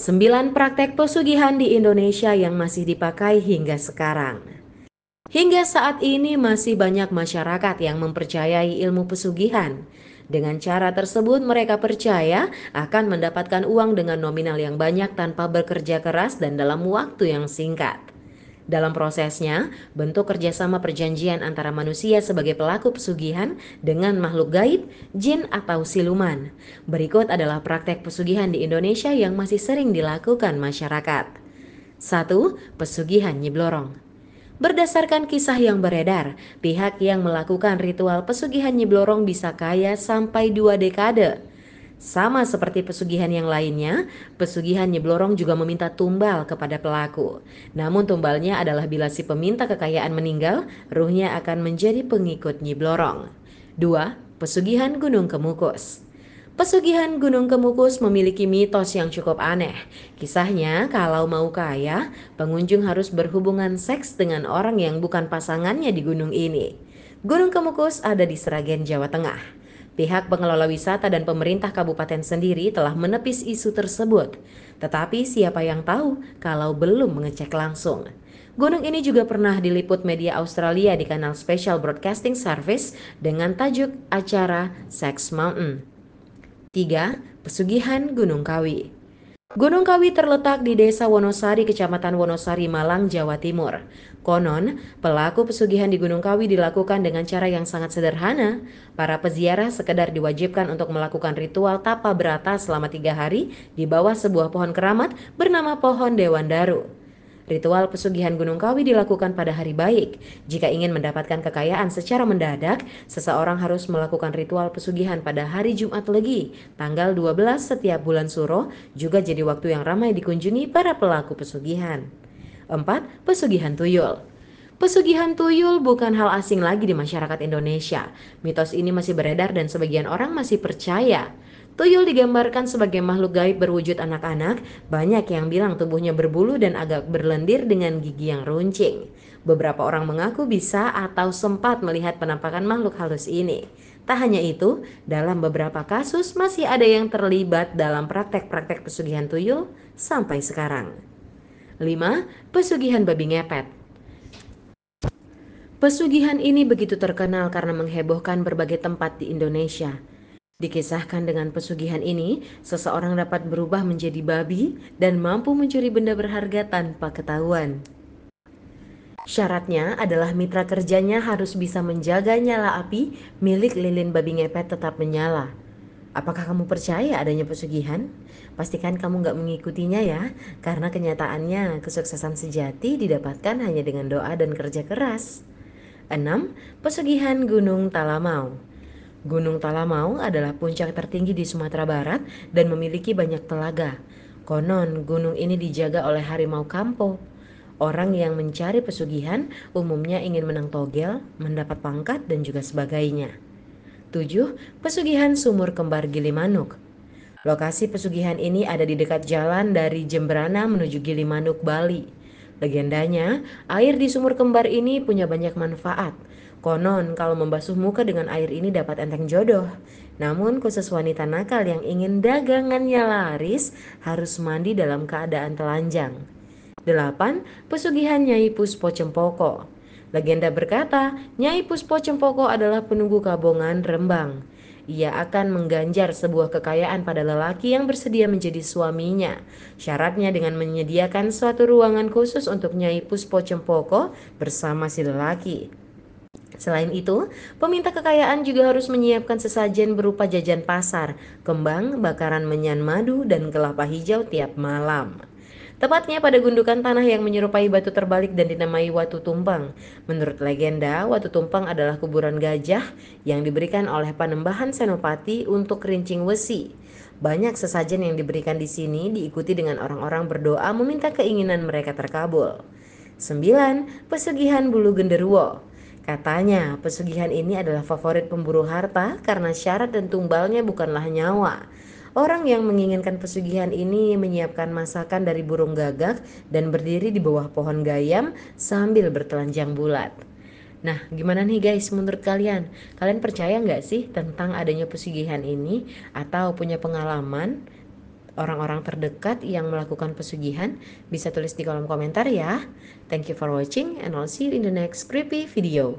9 praktek pesugihan di Indonesia yang masih dipakai hingga sekarang. Hingga saat ini masih banyak masyarakat yang mempercayai ilmu pesugihan. Dengan cara tersebut mereka percaya akan mendapatkan uang dengan nominal yang banyak tanpa bekerja keras dan dalam waktu yang singkat. Dalam prosesnya, bentuk kerjasama perjanjian antara manusia sebagai pelaku pesugihan dengan makhluk gaib, jin atau siluman. Berikut adalah praktek pesugihan di Indonesia yang masih sering dilakukan masyarakat. 1. Pesugihan Nyiblorong Berdasarkan kisah yang beredar, pihak yang melakukan ritual pesugihan Nyiblorong bisa kaya sampai dua dekade. Sama seperti pesugihan yang lainnya, pesugihan Nyeblorong juga meminta tumbal kepada pelaku. Namun tumbalnya adalah bila si peminta kekayaan meninggal, ruhnya akan menjadi pengikut Nyeblorong. 2. Pesugihan Gunung Kemukus Pesugihan Gunung Kemukus memiliki mitos yang cukup aneh. Kisahnya, kalau mau kaya, pengunjung harus berhubungan seks dengan orang yang bukan pasangannya di gunung ini. Gunung Kemukus ada di Sragen, Jawa Tengah. Pihak pengelola wisata dan pemerintah kabupaten sendiri telah menepis isu tersebut. Tetapi siapa yang tahu kalau belum mengecek langsung. Gunung ini juga pernah diliput media Australia di kanal Special Broadcasting Service dengan tajuk acara Sex Mountain. 3. Pesugihan Gunung Kawi Gunung Kawi terletak di Desa Wonosari, Kecamatan Wonosari, Malang, Jawa Timur. Konon, pelaku pesugihan di Gunung Kawi dilakukan dengan cara yang sangat sederhana. Para peziarah sekedar diwajibkan untuk melakukan ritual tapa berata selama tiga hari di bawah sebuah pohon keramat bernama pohon Dewan Daru. Ritual pesugihan Gunung Kawi dilakukan pada hari baik. Jika ingin mendapatkan kekayaan secara mendadak, seseorang harus melakukan ritual pesugihan pada hari Jumat Legi, tanggal 12 setiap bulan Suro, juga jadi waktu yang ramai dikunjungi para pelaku pesugihan. 4. Pesugihan Tuyul Pesugihan tuyul bukan hal asing lagi di masyarakat Indonesia. Mitos ini masih beredar dan sebagian orang masih percaya. Tuyul digambarkan sebagai makhluk gaib berwujud anak-anak, banyak yang bilang tubuhnya berbulu dan agak berlendir dengan gigi yang runcing. Beberapa orang mengaku bisa atau sempat melihat penampakan makhluk halus ini. Tak hanya itu, dalam beberapa kasus masih ada yang terlibat dalam praktek-praktek pesugihan tuyul sampai sekarang. 5. Pesugihan babi ngepet Pesugihan ini begitu terkenal karena menghebohkan berbagai tempat di Indonesia. Dikisahkan dengan pesugihan ini, seseorang dapat berubah menjadi babi dan mampu mencuri benda berharga tanpa ketahuan. Syaratnya adalah mitra kerjanya harus bisa menjaga nyala api milik lilin babi ngepet tetap menyala. Apakah kamu percaya adanya pesugihan? Pastikan kamu nggak mengikutinya ya, karena kenyataannya kesuksesan sejati didapatkan hanya dengan doa dan kerja keras. 6. Pesugihan Gunung Talamau Gunung Talamau adalah puncak tertinggi di Sumatera Barat dan memiliki banyak telaga. Konon, gunung ini dijaga oleh harimau kampo. Orang yang mencari pesugihan umumnya ingin menang togel, mendapat pangkat, dan juga sebagainya. 7. Pesugihan Sumur Kembar Gilimanuk Lokasi pesugihan ini ada di dekat jalan dari Jembrana menuju Gilimanuk, Bali. Legendanya, air di sumur kembar ini punya banyak manfaat. Konon kalau membasuh muka dengan air ini dapat enteng jodoh. Namun khusus wanita nakal yang ingin dagangannya laris harus mandi dalam keadaan telanjang. 8. Pesugihan Nyai Puspo Cempoko Legenda berkata, Nyai Puspo Cempoko adalah penunggu kabongan Rembang ia akan mengganjar sebuah kekayaan pada lelaki yang bersedia menjadi suaminya. Syaratnya dengan menyediakan suatu ruangan khusus untuk Nyai Puspo Cempoko bersama si lelaki. Selain itu, peminta kekayaan juga harus menyiapkan sesajen berupa jajan pasar, kembang, bakaran menyan madu, dan kelapa hijau tiap malam. Tepatnya pada gundukan tanah yang menyerupai batu terbalik dan dinamai Watu Tumpang. Menurut legenda, Watu Tumpang adalah kuburan gajah yang diberikan oleh Panembahan Senopati untuk Rincing Wesi. Banyak sesajen yang diberikan di sini diikuti dengan orang-orang berdoa meminta keinginan mereka terkabul. 9. Pesugihan Bulu Genderuwo Katanya, pesugihan ini adalah favorit pemburu harta karena syarat dan tumbalnya bukanlah nyawa. Orang yang menginginkan pesugihan ini menyiapkan masakan dari burung gagak dan berdiri di bawah pohon gayam sambil bertelanjang bulat. Nah, gimana nih guys menurut kalian? Kalian percaya nggak sih tentang adanya pesugihan ini atau punya pengalaman orang-orang terdekat yang melakukan pesugihan? Bisa tulis di kolom komentar ya. Thank you for watching and I'll see you in the next creepy video.